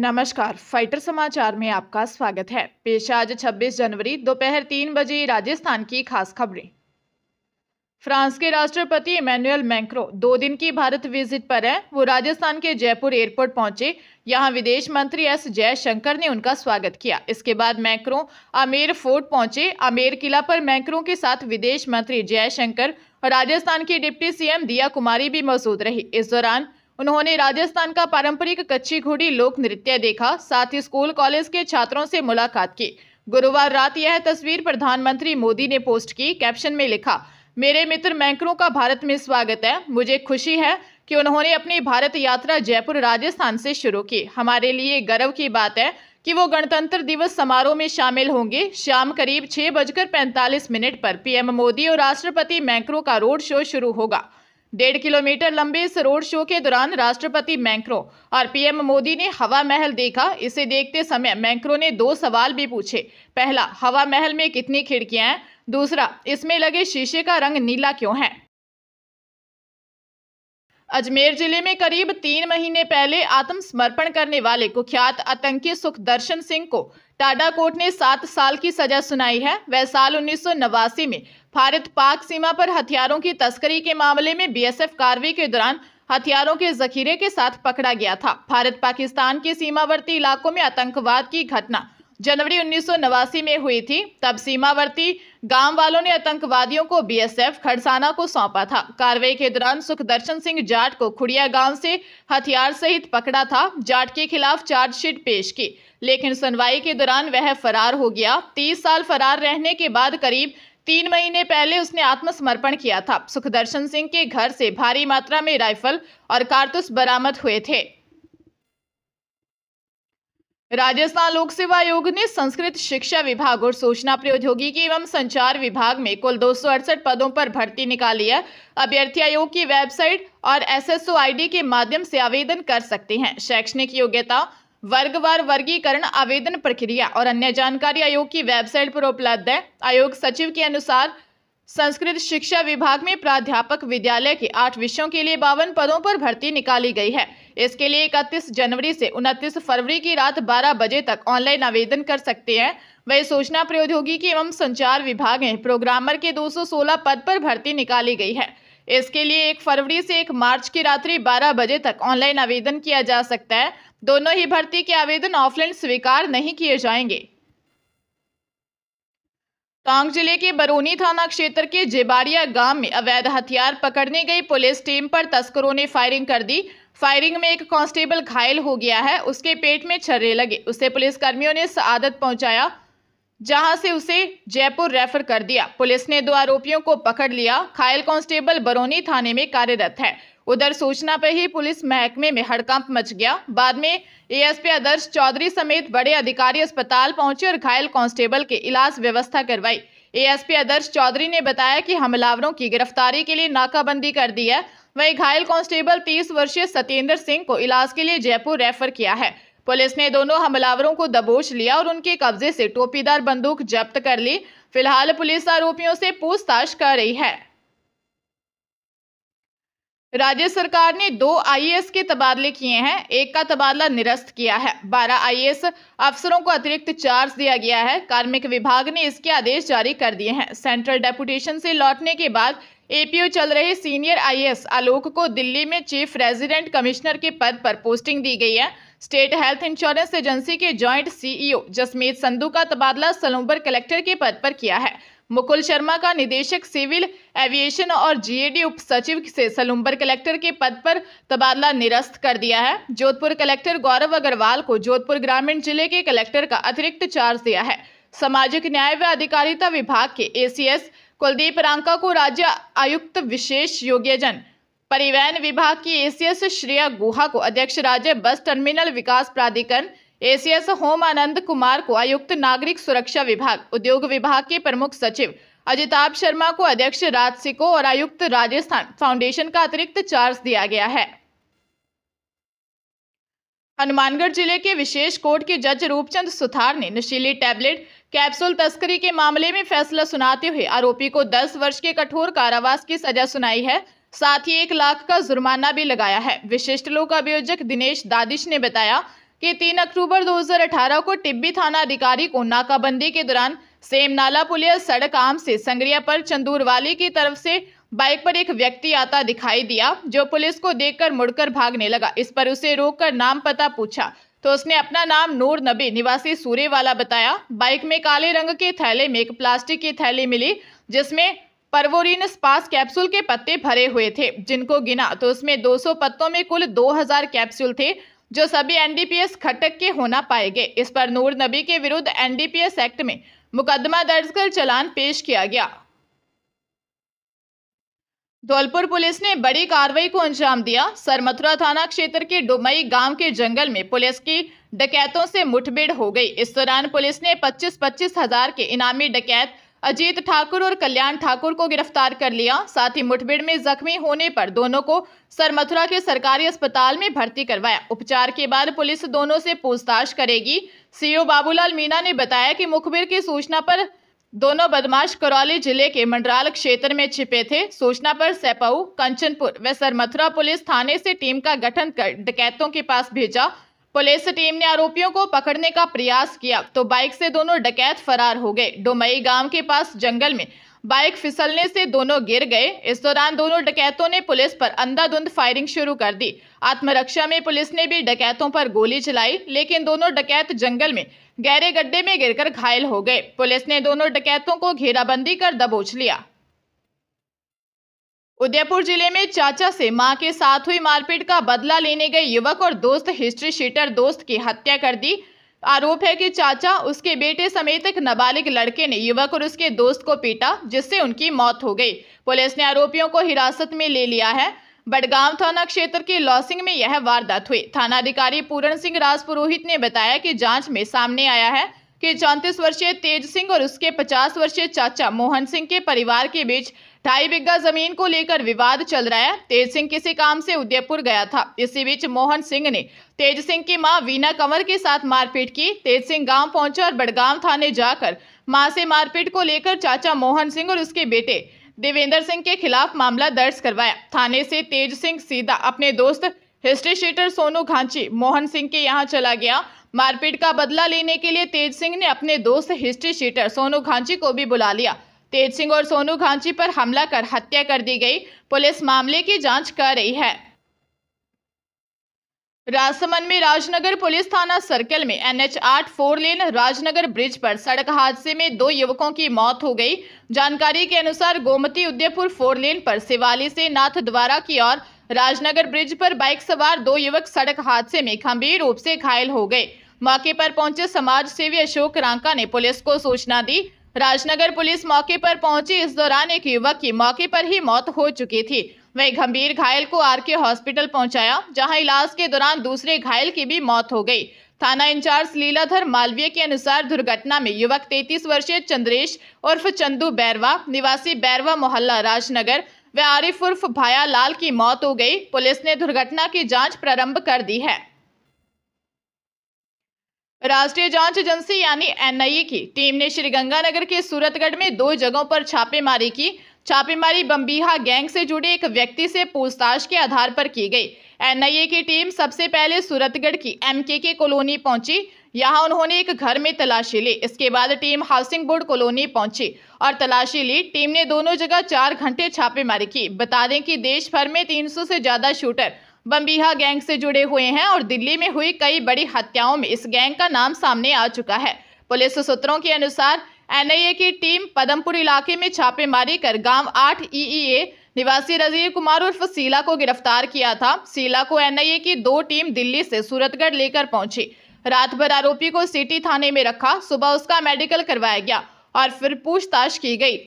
नमस्कार फाइटर समाचार में आपका स्वागत है पेश आज 26 जनवरी दोपहर तीन बजे राजस्थान की खास खबरें फ्रांस के राष्ट्रपति इमैनुअल मैंक्रो दो दिन की भारत विजिट पर हैं वो राजस्थान के जयपुर एयरपोर्ट पहुंचे यहां विदेश मंत्री एस जयशंकर ने उनका स्वागत किया इसके बाद मैंक्रो आमेर फोर्ट पहुंचे आमेर किला पर मैंक्रो के साथ विदेश मंत्री जयशंकर और राजस्थान की डिप्टी सीएम दिया कुमारी भी मौजूद रही इस दौरान उन्होंने राजस्थान का पारंपरिक कच्ची घोड़ी लोक नृत्य देखा साथ ही स्कूल कॉलेज के छात्रों से मुलाकात की गुरुवार रात यह तस्वीर प्रधानमंत्री मोदी ने पोस्ट की कैप्शन में लिखा मेरे मित्र मैंकरों का भारत में स्वागत है मुझे खुशी है कि उन्होंने अपनी भारत यात्रा जयपुर राजस्थान से शुरू की हमारे लिए गर्व की बात है कि वो गणतंत्र दिवस समारोह में शामिल होंगे शाम करीब छः बजकर पैंतालीस मिनट पर पीएम मोदी और राष्ट्रपति मैंकरों का रोड शो शुरू होगा डेढ़ किलोमीटर लंबे इस रोड शो के दौरान राष्ट्रपति मैंक्रो और पीएम मोदी ने हवा महल देखा इसे देखते समय मैंक्रो ने दो सवाल भी पूछे पहला हवा महल में कितनी खिड़कियां हैं दूसरा इसमें लगे शीशे का रंग नीला क्यों है अजमेर जिले में करीब तीन महीने पहले आत्मसमर्पण करने वाले कुख्यात आतंकी सुखदर्शन सिंह को टाडा कोर्ट ने सात साल की सजा सुनाई है वह साल उन्नीस में भारत पाक सीमा पर हथियारों की तस्करी के मामले में बीएसएफ कार्रवाई के दौरान हथियारों के जखीरे के साथ पकड़ा गया था भारत पाकिस्तान के सीमावर्ती इलाकों में आतंकवाद की घटना जनवरी उन्नीस में हुई थी तब सीमावर्ती गांव वालों ने आतंकवादियों को बीएसएफ खड़साना को सौंपा था कार्रवाई के दौरान सुखदर्शन सिंह जाट को खुड़िया गांव से हथियार सहित पकड़ा था जाट के खिलाफ चार्जशीट पेश की लेकिन सुनवाई के दौरान वह फरार हो गया तीस साल फरार रहने के बाद करीब तीन महीने पहले उसने आत्मसमर्पण किया था सुखदर्शन सिंह के घर से भारी मात्रा में राइफल और कारतूस बरामद हुए थे राजस्थान लोक सेवा आयोग ने संस्कृत शिक्षा विभाग और सूचना प्रौद्योगिकी एवं संचार विभाग में कुल दो पदों पर भर्ती निकाली है अभ्यर्थी आयोग की वेबसाइट और एसएसओ आईडी के माध्यम से आवेदन कर सकते हैं शैक्षणिक योग्यता वर्गवार वर्गीकरण आवेदन प्रक्रिया और अन्य जानकारी आयोग की वेबसाइट पर उपलब्ध है आयोग सचिव के अनुसार संस्कृत शिक्षा विभाग में प्राध्यापक विद्यालय के आठ विषयों के लिए बावन पदों पर भर्ती निकाली गई है इसके लिए इकतीस जनवरी से उनतीस फरवरी की रात 12 बजे तक ऑनलाइन आवेदन कर सकते हैं वही सूचना प्रौद्योगिकी एवं संचार विभाग में प्रोग्रामर के 216 पद पर भर्ती निकाली गई है इसके लिए एक फरवरी से एक मार्च की रात्रि बारह बजे तक ऑनलाइन आवेदन किया जा सकता है दोनों ही भर्ती के आवेदन ऑफलाइन स्वीकार नहीं किए जाएंगे टोंक जिले के बरूनी थाना क्षेत्र के जेबारिया गांव में अवैध हथियार पकड़ने गई पुलिस टीम पर तस्करों ने फायरिंग कर दी फायरिंग में एक कांस्टेबल घायल हो गया है उसके पेट में छर्रे लगे उसे पुलिसकर्मियों ने आदत पहुंचाया जहां से उसे जयपुर रेफर कर दिया पुलिस ने दो आरोपियों को पकड़ लिया घायल कांस्टेबल बरौनी थाने में कार्यरत है उधर सूचना पर ही पुलिस महकमे में हड़कंप मच गया बाद में एएसपी आदर्श चौधरी समेत बड़े अधिकारी अस्पताल पहुंचे और घायल कांस्टेबल के इलाज व्यवस्था करवाई एएसपी आदर्श चौधरी ने बताया कि हमलावरों की गिरफ्तारी के लिए नाकाबंदी कर दी है वहीं घायल कांस्टेबल 30 वर्षीय सत्येंद्र सिंह को इलाज के लिए जयपुर रेफर किया है पुलिस ने दोनों हमलावरों को दबोच लिया और उनके कब्जे से टोपीदार बंदूक जब्त कर ली फिलहाल पुलिस आरोपियों से पूछताछ कर रही है राज्य सरकार ने दो आईएएस के तबादले किए हैं एक का तबादला निरस्त किया है बारह आईएएस अफसरों को अतिरिक्त चार्ज दिया गया है कार्मिक विभाग ने इसके आदेश जारी कर दिए हैं सेंट्रल डेपुटेशन से लौटने के बाद एपीओ चल रहे सीनियर आईएएस आलोक को दिल्ली में चीफ रेजिडेंट कमिश्नर के पद पर पोस्टिंग दी गई है स्टेट हेल्थ इंश्योरेंस एजेंसी के ज्वाइंट सीईओ जसमीत संधू का तबादला सलूबर कलेक्टर के पद पर किया है मुकुल शर्मा का निदेशक सिविल एविएशन और जीएडी उप सचिव से सलूम्बर कलेक्टर के पद पर तबादला निरस्त कर दिया है जोधपुर कलेक्टर गौरव अग्रवाल को जोधपुर ग्रामीण जिले के कलेक्टर का अतिरिक्त चार्ज दिया है सामाजिक न्याय व अधिकारिता विभाग के एसीएस कुलदीप रांका को राज्य आयुक्त विशेष योग्यजन परिवहन विभाग की एसीएस श्रेया गुहा को अध्यक्ष राज्य बस टर्मिनल विकास प्राधिकरण एसीएस होम आनंद कुमार को आयुक्त नागरिक सुरक्षा विभाग उद्योग विभाग के प्रमुख सचिव अजिताभ शर्मा को अध्यक्ष राजसिको और आयुक्त राजस्थान फाउंडेशन का अतिरिक्त चार्ज दिया गया है हनुमानगढ़ जिले के विशेष कोर्ट के जज रूपचंद सुथार ने नशीली टैबलेट कैप्सूल तस्करी के मामले में फैसला सुनाते हुए आरोपी को 10 वर्ष के कठोर कारावास की सजा सुनाई है साथ ही एक लाख का जुर्माना भी लगाया है विशिष्ट लोक अभियोजक दिनेश दादिश ने बताया कि 3 अक्टूबर 2018 को टिब्बी थाना अधिकारी को नाकाबंदी के दौरान सेमनाला पुलिया सड़क आम से संगरिया पर चंदूरवाली की तरफ से बाइक पर एक व्यक्ति आता दिखाई दिया जो पुलिस को देखकर मुड़कर भागने लगा इस पर उसे रोककर नाम पता पूछा तो उसने अपना नाम नूर नबी निवासी सूर्यवाला बताया बाइक में काले रंग के थैले में एक प्लास्टिक की थैली मिली जिसमें परवोरिन स्पास कैप्सूल के पत्ते भरे हुए थे जिनको गिना तो उसमें 200 पत्तों में कुल 2000 कैप्सूल थे जो सभी एनडीपीएस खटक के होना पाए गए इस पर नूर नबी के विरुद्ध एनडीपीएस एक्ट में मुकदमा दर्ज कर चलान पेश किया गया धौलपुर पुलिस ने बड़ी कार्रवाई को अंजाम दिया सरमथुरा थाना क्षेत्र के डुमई गांव के जंगल में पुलिस की डकैतों से मुठभेड़ हो गई इस दौरान पुलिस ने 25 पच्चीस हजार के इनामी डकैत अजीत ठाकुर और कल्याण ठाकुर को गिरफ्तार कर लिया साथ ही मुठभेड़ में जख्मी होने पर दोनों को सरमथुरा के सरकारी अस्पताल में भर्ती करवाया उपचार के बाद पुलिस दोनों से पूछताछ करेगी सीओ बाबूलाल मीना ने बताया कि मुखबिर की सूचना पर दोनों बदमाश करौली जिले के मंडराल क्षेत्र में छिपे थे सूचना पर सैपऊ कंचनपुर व सरमथुरा पुलिस थाने से टीम का गठन कर डकैतों के पास भेजा पुलिस टीम ने आरोपियों को पकड़ने का प्रयास किया तो बाइक से दोनों डकैत फरार हो गए डोमई गांव के पास जंगल में बाइक फिसलने से दोनों गिर गए इस दौरान दोनों डकैतों ने पुलिस पर अंधाधुंध फायरिंग शुरू कर दी आत्मरक्षा में पुलिस ने भी डकैतों पर गोली चलाई लेकिन दोनों डकैत जंगल में गहरे गड्ढे में गिरकर घायल हो गए पुलिस ने दोनों डकैतों को घेराबंदी कर दबोच लिया उदयपुर जिले में चाचा से मां के साथ हुई मारपीट का बदला लेने गए युवक और दोस्त हिस्ट्री शीटर दोस्त की हत्या कर दी आरोप है कि चाचा उसके बेटे समेत एक नाबालिग लड़के ने युवक और उसके दोस्त को पीटा जिससे उनकी मौत हो गई पुलिस ने आरोपियों को हिरासत में ले लिया है बडगांव थाना क्षेत्र के लॉसिंग में यह वारदात हुई थाना अधिकारी पूरण सिंह राजपुरोहित ने बताया कि जांच में सामने आया है कि चौंतीस वर्षीय तेज सिंह और उसके 50 वर्षीय चाचा मोहन सिंह के परिवार के बीच ढाई बिग्घा जमीन को लेकर विवाद चल रहा है तेज सिंह किसी काम से उदयपुर गया था इसी बीच मोहन सिंह ने तेज सिंह की मां वीना कंवर के साथ मारपीट की तेज सिंह गांव पहुंचा और बड़गांव थाने जाकर मां से मारपीट को लेकर चाचा मोहन सिंह और उसके बेटे देवेंद्र सिंह के खिलाफ मामला दर्ज करवाया थाने से तेज सिंह सीधा अपने दोस्त हिस्ट्री शीटर सोनू घांची मोहन सिंह के यहाँ चला गया मारपीट का बदला लेने के लिए तेज सिंह ने अपने दोस्त हिस्ट्री शीटर सोनू घांची को भी बुला लिया तेज सिंह और सोनू खांची पर हमला कर हत्या कर दी गई पुलिस मामले की जांच कर रही है राजसमंद में राजनगर पुलिस थाना सर्कल में एनएच आठ फोर लेन राजनगर ब्रिज पर सड़क हादसे में दो युवकों की मौत हो गई जानकारी के अनुसार गोमती उदयपुर फोर लेन पर सिवाली से नाथ द्वारा की ओर राजनगर ब्रिज पर बाइक सवार दो युवक सड़क हादसे में गंभीर रूप से घायल हो गए मौके पर पहुंचे समाज सेवी अशोक रांका ने पुलिस को सूचना दी राजनगर पुलिस मौके पर पहुंची इस दौरान एक युवक की मौके पर ही मौत हो चुकी थी वही गंभीर घायल को आरके हॉस्पिटल पहुंचाया जहां इलाज के दौरान दूसरे घायल की भी मौत हो गई थाना इंचार्ज लीलाधर मालवीय के अनुसार दुर्घटना में युवक 33 वर्षीय चंद्रेश उर्फ चंदू बैरवा निवासी बैरवा मोहल्ला राजनगर व आरिफ उर्फ भाया लाल की मौत हो गई पुलिस ने दुर्घटना की जाँच प्रारंभ कर दी है राष्ट्रीय जांच एजेंसी यानी एनआईए की टीम ने श्रीगंगानगर के सूरतगढ़ में दो जगहों पर छापेमारी की छापेमारी बम्बीहा गैंग से जुड़े एक व्यक्ति से पूछताछ के आधार पर की गई एनआईए की टीम सबसे पहले सूरतगढ़ की के कॉलोनी पहुंची यहां उन्होंने एक घर में तलाशी ली इसके बाद टीम हाउसिंग बोर्ड कॉलोनी पहुंची और तलाशी ली टीम ने दोनों जगह चार घंटे छापेमारी की बता दें कि देश भर में तीन से ज्यादा शूटर बम्बीहा गैंग से जुड़े हुए हैं और दिल्ली में हुई कई बड़ी हत्याओं में इस गैंग का नाम सामने आ चुका है पुलिस सूत्रों के अनुसार एनआईए की टीम पदमपुर इलाके में छापेमारी कर गांव आठ ईईए निवासी रजीर कुमार उर्फ सीला को गिरफ्तार किया था सीला को एनआईए की दो टीम दिल्ली से सूरतगढ़ लेकर पहुंची रात भर आरोपी को सिटी थाने में रखा सुबह उसका मेडिकल करवाया गया और फिर पूछताछ की गई